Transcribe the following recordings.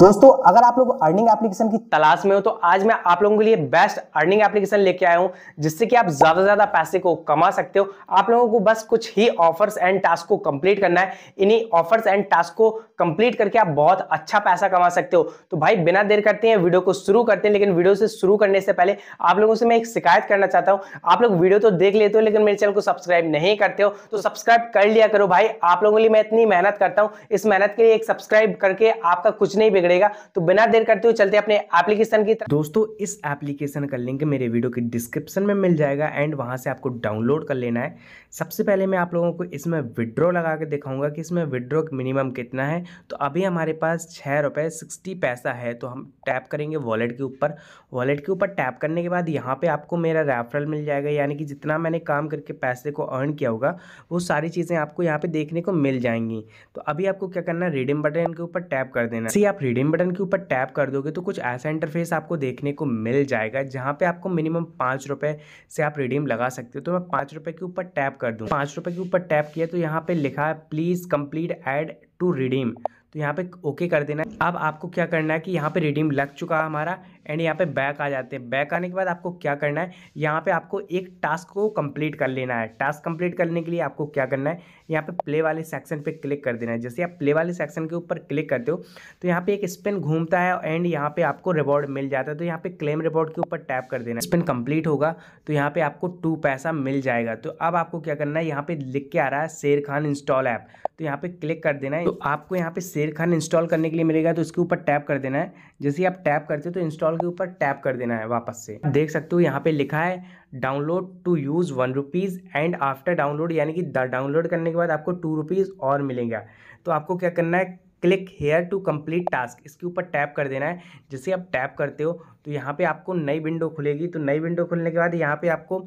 दोस्तों अगर आप लोग अर्निंग एप्लीकेशन की तलाश में हो तो आज मैं आप लोगों के लिए बेस्ट अर्निंग एप्लीकेशन लेके आया हूं जिससे कि आप ज्यादा से ज्यादा पैसे को कमा सकते हो आप लोगों को बस कुछ ही ऑफर्स एंड टास्क को कंप्लीट करना है इन्हीं ऑफर्स एंड टास्क को कंप्लीट करके आप बहुत अच्छा पैसा कमा सकते हो तो भाई बिना देर करते हैं वीडियो को शुरू करते हैं लेकिन वीडियो से शुरू करने से पहले आप लोगों से मैं एक शिकायत करना चाहता हूँ आप लोग वीडियो तो देख लेते हो लेकिन मेरे चैनल को सब्सक्राइब नहीं करते हो तो सब्सक्राइब कर लिया करो भाई आप लोगों के लिए मैं इतनी मेहनत करता हूँ इस मेहनत के लिए एक सब्सक्राइब करके आपका कुछ नहीं बिगड़ेगा तो बिना देर करते हुए चलते अपने एप्लीकेशन की तरफ दोस्तों इस एप्लीकेशन का लिंक मेरे वीडियो के डिस्क्रिप्शन में मिल जाएगा एंड वहाँ से आपको डाउनलोड कर लेना है सबसे पहले मैं आप लोगों को इसमें विड्रॉ लगा के दिखाऊंगा कि इसमें विड्रॉ मिनिमम कितना है तो अभी हमारे पास छः रुपये सिक्सटी पैसा है तो हम टैप करेंगे वॉलेट के ऊपर वॉलेट के ऊपर टैप करने के बाद यहाँ पे आपको मेरा रेफरल मिल जाएगा यानी कि जितना मैंने काम करके पैसे को अर्न किया होगा वो सारी चीज़ें आपको यहाँ पे देखने को मिल जाएंगी तो अभी आपको क्या करना है रिडीम बटन के ऊपर टैप कर देना सी आप रिडीम बटन के ऊपर टैप कर दोगे तो कुछ ऐसा इंटरफेस आपको देखने को मिल जाएगा जहाँ पे आपको मिनिमम पाँच रुपये से आप रिडीम लगा सकते हो तो मैं पाँच रुपये के ऊपर टैप कर दूँ पाँच रुपये के ऊपर टैप किया तो यहाँ पे लिखा है please complete ad to redeem तो यहाँ पे ओके कर देना है अब आपको क्या करना है कि यहाँ पे रिडीम लग चुका है हमारा एंड यहाँ पे बैक आ जाते हैं बैक आने के बाद आपको क्या करना है यहाँ पे आपको एक टास्क को कंप्लीट कर लेना है टास्क कंप्लीट करने के लिए आपको क्या करना है यहाँ पे प्ले वाले सेक्शन पे क्लिक कर देना है जैसे आप प्ले वाले सेक्शन के ऊपर क्लिक करते हो तो यहाँ पे एक स्पिन घूमता है एंड यहाँ पे आपको रिवॉर्ड मिल जाता है तो यहाँ पे क्लेम रिवॉर्ड के ऊपर टैप कर देना स्पिन कंप्लीट होगा तो यहाँ पे आपको टू पैसा मिल जाएगा तो अब आपको क्या करना है यहाँ पे लिख के आ रहा है शेर खान इंस्टॉल ऐप तो यहाँ पे क्लिक कर देना है तो आपको यहाँ पे शेर खान इंस्टॉल करने के लिए मिलेगा तो इसके ऊपर टैप कर देना है जैसे आप टैप करते हो तो इंस्टॉल के ऊपर टैप कर देना है वापस से देख सकते हो यहाँ पे लिखा है download to use one rupees and after download यानी कि डाउनलोड करने के बाद आपको टू रुपीज़ और मिलेगा तो आपको क्या करना है click here to complete task इसके ऊपर टैप कर देना है जैसे आप टैप करते हो तो यहाँ पे आपको नई विंडो खुलेगी तो नई विंडो खुलने के बाद यहाँ पे आपको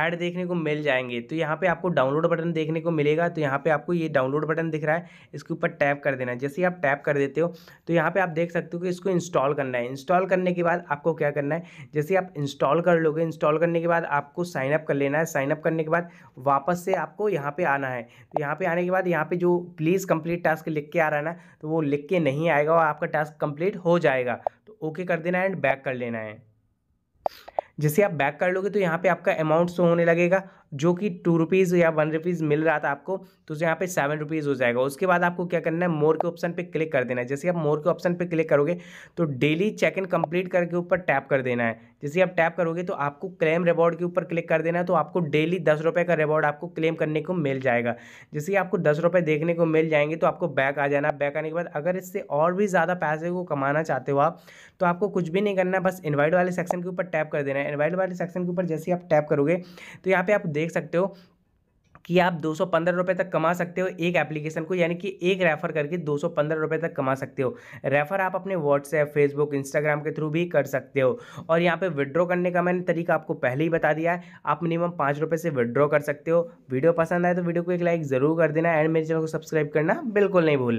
ऐड देखने को मिल जाएंगे तो यहाँ पे आपको डाउनलोड बटन देखने को मिलेगा तो यहाँ पे आपको ये डाउनलोड बटन दिख रहा है इसके ऊपर टैप कर देना है जैसे आप टैप कर देते हो तो यहाँ पर आप देख सकते हो कि इसको इंस्टॉल करना है इंस्टॉल करने के बाद आपको क्या करना है जैसे आप इंस्टॉल कर लोगे इंस्टॉल करने के बाद आपको साइनअप कर लेना है साइनअप करने के बाद वापस से आपको यहाँ पर आना है तो यहाँ पर आने के बाद यहाँ पर जो प्लीज़ कम्प्लीट टास्क लिख के आ रहा है ना तो वो लिख के नहीं आएगा और आपका टास्क कंप्लीट हो जाएगा तो ओके कर देना है एंड बैक कर लेना है जैसे आप बैक कर लोगे तो यहाँ पे आपका अमाउंट शो होने लगेगा जो कि टू रुपीज़ या वन रुपीज़ मिल रहा था आपको तो यहाँ पे सेवन रुपीज़ हो जाएगा उसके बाद आपको क्या करना है मोर के ऑप्शन पे क्लिक कर देना है जैसे आप मोर के ऑप्शन पे क्लिक करोगे तो डेली चेक इन कंप्लीट करके ऊपर टैप कर देना है जैसे आप टैप करोगे तो आपको क्लेम रिवॉर्ड के ऊपर क्लिक कर देना है तो आपको डेली दस रुपये का रिवॉर्ड आपको क्लेम करने को मिल जाएगा जैसे आपको दस देखने को मिल जाएंगे तो आपको बैक आ जाना बैक आने के बाद अगर इससे और भी ज़्यादा पैसे को कमाना चाहते हो आप तो आपको कुछ भी नहीं करना बस इन्वाइट वाले सेक्शन के ऊपर टैप कर देना है इन्वाइट वाले सेक्शन के ऊपर जैसे आप टैप करोगे तो यहाँ पर आप देख सकते हो कि आप दो सौ तक कमा सकते हो एक एप्लीकेशन को यानी कि एक रेफ़र करके दो सौ तक कमा सकते हो रेफ़र आप अपने व्हाट्सएप फेसबुक इंस्टाग्राम के थ्रू भी कर सकते हो और यहाँ पे विड्रॉ करने का मैंने तरीका आपको पहले ही बता दिया है आप मिनिमम पाँच रुपये से विड्रॉ कर सकते हो वीडियो पसंद आए तो वीडियो को एक लाइक ज़रूर कर देना एंड मेरे चैनल को सब्सक्राइब करना बिल्कुल नहीं भूल